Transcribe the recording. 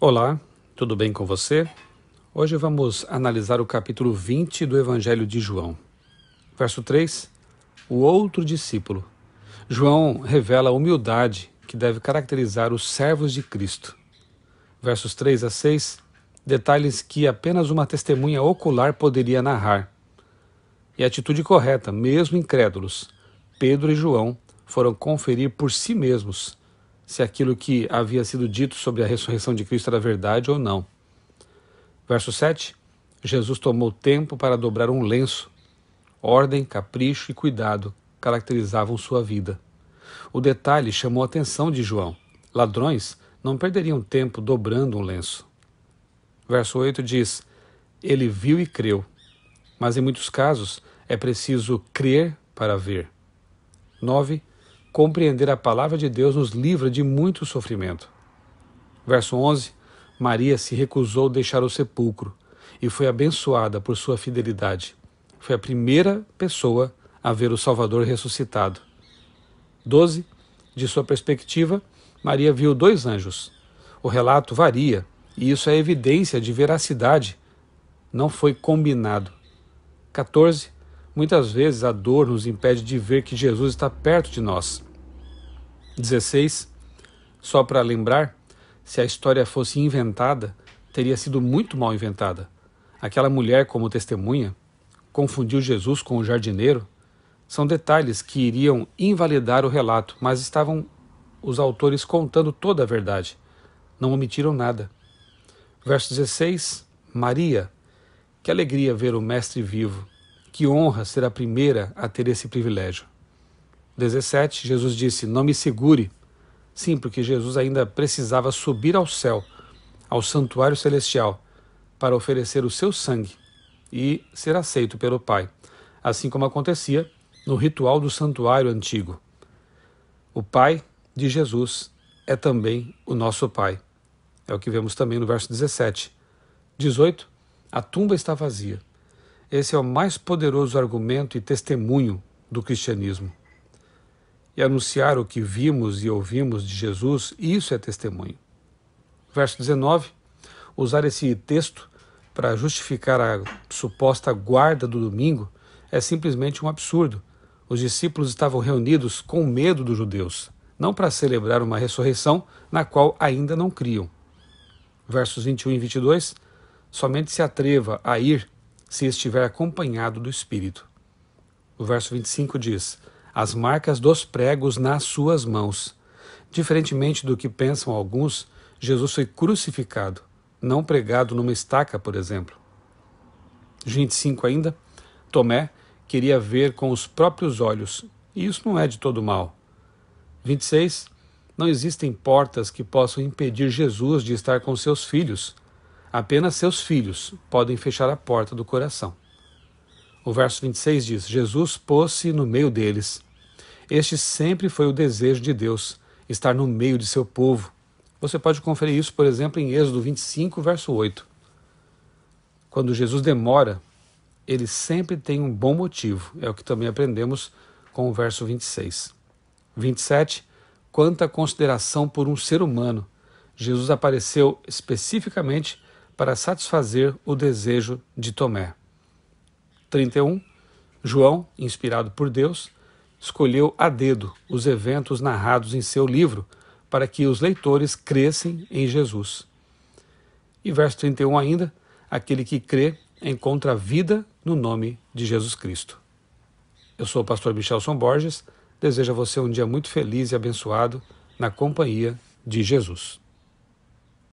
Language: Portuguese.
Olá, tudo bem com você? Hoje vamos analisar o capítulo 20 do Evangelho de João. Verso 3: O outro discípulo. João revela a humildade que deve caracterizar os servos de Cristo. Versos 3 a 6, detalhes que apenas uma testemunha ocular poderia narrar. E a atitude correta, mesmo incrédulos, Pedro e João foram conferir por si mesmos se aquilo que havia sido dito sobre a ressurreição de Cristo era verdade ou não. Verso 7: Jesus tomou tempo para dobrar um lenço. Ordem, capricho e cuidado caracterizavam sua vida. O detalhe chamou a atenção de João. Ladrões não perderiam tempo dobrando um lenço. Verso 8 diz: Ele viu e creu. Mas em muitos casos é preciso crer para ver. 9. Compreender a palavra de Deus nos livra de muito sofrimento. Verso 11: Maria se recusou a deixar o sepulcro e foi abençoada por sua fidelidade. Foi a primeira pessoa a ver o Salvador ressuscitado. 12. De sua perspectiva, Maria viu dois anjos. O relato varia, e isso é evidência de veracidade. Não foi combinado. 14. Muitas vezes a dor nos impede de ver que Jesus está perto de nós. 16, só para lembrar, se a história fosse inventada, teria sido muito mal inventada. Aquela mulher, como testemunha, confundiu Jesus com o jardineiro. São detalhes que iriam invalidar o relato, mas estavam os autores contando toda a verdade. Não omitiram nada. Verso 16: Maria, que alegria ver o Mestre vivo, que honra ser a primeira a ter esse privilégio. 17, Jesus disse: Não me segure. Sim, porque Jesus ainda precisava subir ao céu, ao santuário celestial, para oferecer o seu sangue e ser aceito pelo Pai, assim como acontecia no ritual do santuário antigo. O Pai de Jesus é também o nosso Pai. É o que vemos também no verso 17. 18. A tumba está vazia. Esse é o mais poderoso argumento e testemunho do cristianismo e anunciar o que vimos e ouvimos de Jesus, isso é testemunho. Verso 19, usar esse texto para justificar a suposta guarda do domingo é simplesmente um absurdo. Os discípulos estavam reunidos com medo dos judeus, não para celebrar uma ressurreição na qual ainda não criam. Versos 21 e 22: Somente se atreva a ir se estiver acompanhado do Espírito. O verso 25 diz: as marcas dos pregos nas suas mãos. Diferentemente do que pensam alguns, Jesus foi crucificado, não pregado numa estaca, por exemplo. 25 ainda, Tomé queria ver com os próprios olhos, e isso não é de todo mal. 26. Não existem portas que possam impedir Jesus de estar com seus filhos. Apenas seus filhos podem fechar a porta do coração. O verso 26 diz: Jesus pôs-se no meio deles. Este sempre foi o desejo de Deus, estar no meio de seu povo. Você pode conferir isso, por exemplo, em Êxodo 25, verso 8. Quando Jesus demora, ele sempre tem um bom motivo, é o que também aprendemos com o verso 26. 27. Quanta consideração por um ser humano! Jesus apareceu especificamente para satisfazer o desejo de Tomé. 31, João, inspirado por Deus, escolheu a dedo os eventos narrados em seu livro para que os leitores cressem em Jesus. E verso 31 ainda: aquele que crê encontra vida no nome de Jesus Cristo. Eu sou o pastor Michelson Borges, desejo a você um dia muito feliz e abençoado na companhia de Jesus.